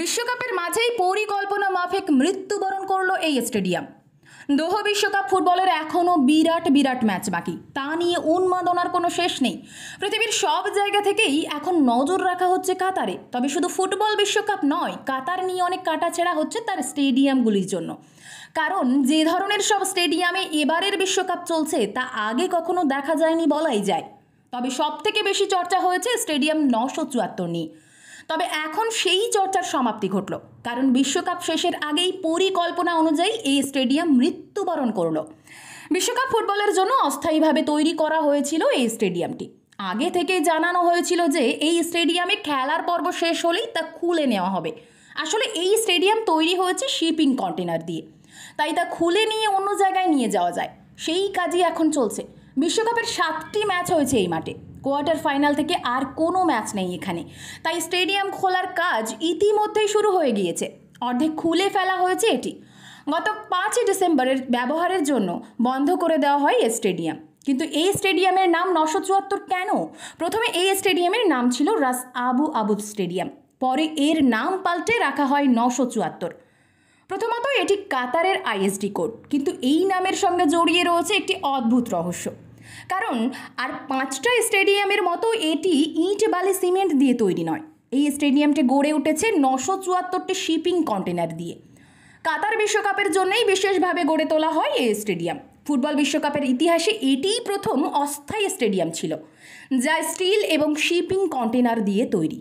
বিশ্বকাপের মাঝেই পরিকল্পনা মাফিক মৃত্যুবরণ করলো এই স্টেডিয়াম দোহ বিশ্বকাপ ফুটবলের এখনও বিরাট বিরাট ম্যাচ বাকি তা নিয়ে উন্মাদনার কোনো শেষ নেই পৃথিবীর সব জায়গা থেকেই এখন নজর রাখা হচ্ছে কাতারে তবে শুধু ফুটবল বিশ্বকাপ নয় কাতার নিয়ে অনেক কাটাছেড়া হচ্ছে তার স্টেডিয়ামগুলির জন্য কারণ যে ধরনের সব স্টেডিয়ামে এবারের বিশ্বকাপ চলছে তা আগে কখনো দেখা যায়নি বলাই যায় তবে সবথেকে বেশি চর্চা হয়েছে স্টেডিয়াম নশো চুয়াত্তর নিয়ে তবে এখন সেই চর্চার সমাপ্তি ঘটল কারণ বিশ্বকাপ শেষের আগেই পরিকল্পনা অনুযায়ী এই স্টেডিয়াম মৃত্যুবরণ করল বিশ্বকাপ ফুটবলের জন্য অস্থায়ীভাবে তৈরি করা হয়েছিল এই স্টেডিয়ামটি আগে থেকে জানানো হয়েছিল যে এই স্টেডিয়ামে খেলার পর্ব শেষ হলেই তা খুলে নেওয়া হবে আসলে এই স্টেডিয়াম তৈরি হয়েছে শিপিং কন্টেনার দিয়ে তাই তা খুলে নিয়ে অন্য জায়গায় নিয়ে যাওয়া যায় সেই কাজই এখন চলছে বিশ্বকাপের সাতটি ম্যাচ হয়েছে এই মাঠে কোয়ার্টার ফাইনাল থেকে আর কোনো ম্যাচ নেই এখানে তাই স্টেডিয়াম খোলার কাজ ইতিমধ্যেই শুরু হয়ে গিয়েছে অর্ধেক খুলে ফেলা হয়েছে এটি গত পাঁচই ডিসেম্বরের ব্যবহারের জন্য বন্ধ করে দেওয়া হয় এই স্টেডিয়াম কিন্তু এই স্টেডিয়ামের নাম নশো চুয়াত্তর কেন প্রথমে এই স্টেডিয়ামের নাম ছিল রাস আবু আবুদ স্টেডিয়াম পরে এর নাম পাল্টে রাখা হয় নশো চুয়াত্তর প্রথমত এটি কাতারের আইএসডি কোড কিন্তু এই নামের সঙ্গে জড়িয়ে রয়েছে একটি অদ্ভুত রহস্য কারণ আর পাঁচটা স্টেডিয়ামের মতো এটি ইট বালি সিমেন্ট দিয়ে তৈরি নয় এই স্টেডিয়ামটি গড়ে উঠেছে নশো চুয়াত্তরটি শিপিং কন্টেনার দিয়ে কাতার বিশ্বকাপের জন্যই বিশেষভাবে গড়ে তোলা হয় এই স্টেডিয়াম ফুটবল বিশ্বকাপের ইতিহাসে এটিই প্রথম অস্থায়ী স্টেডিয়াম ছিল যা স্টিল এবং শিপিং কন্টেনার দিয়ে তৈরি